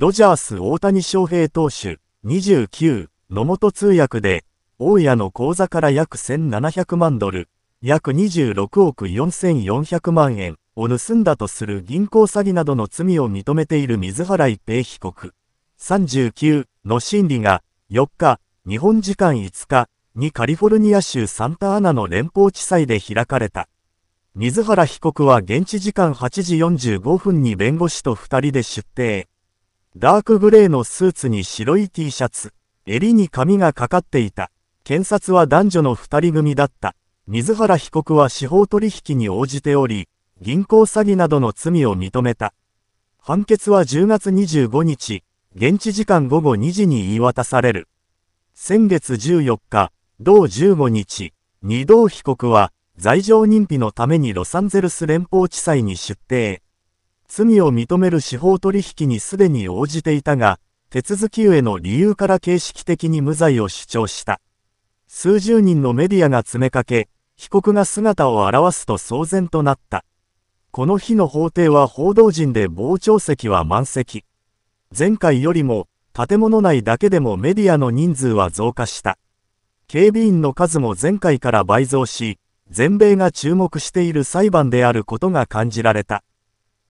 ドジャース大谷翔平投手29野本通訳で、大家の口座から約1700万ドル、約26億4400万円を盗んだとする銀行詐欺などの罪を認めている水原一平被告39の審理が4日、日本時間5日にカリフォルニア州サンタアナの連邦地裁で開かれた。水原被告は現地時間8時45分に弁護士と2人で出廷。ダークグレーのスーツに白い T シャツ、襟に髪がかかっていた。検察は男女の二人組だった。水原被告は司法取引に応じており、銀行詐欺などの罪を認めた。判決は10月25日、現地時間午後2時に言い渡される。先月14日、同15日、二同被告は罪状認否のためにロサンゼルス連邦地裁に出廷。罪を認める司法取引にすでに応じていたが、手続き上の理由から形式的に無罪を主張した。数十人のメディアが詰めかけ、被告が姿を現すと騒然となった。この日の法廷は報道陣で傍聴席は満席。前回よりも、建物内だけでもメディアの人数は増加した。警備員の数も前回から倍増し、全米が注目している裁判であることが感じられた。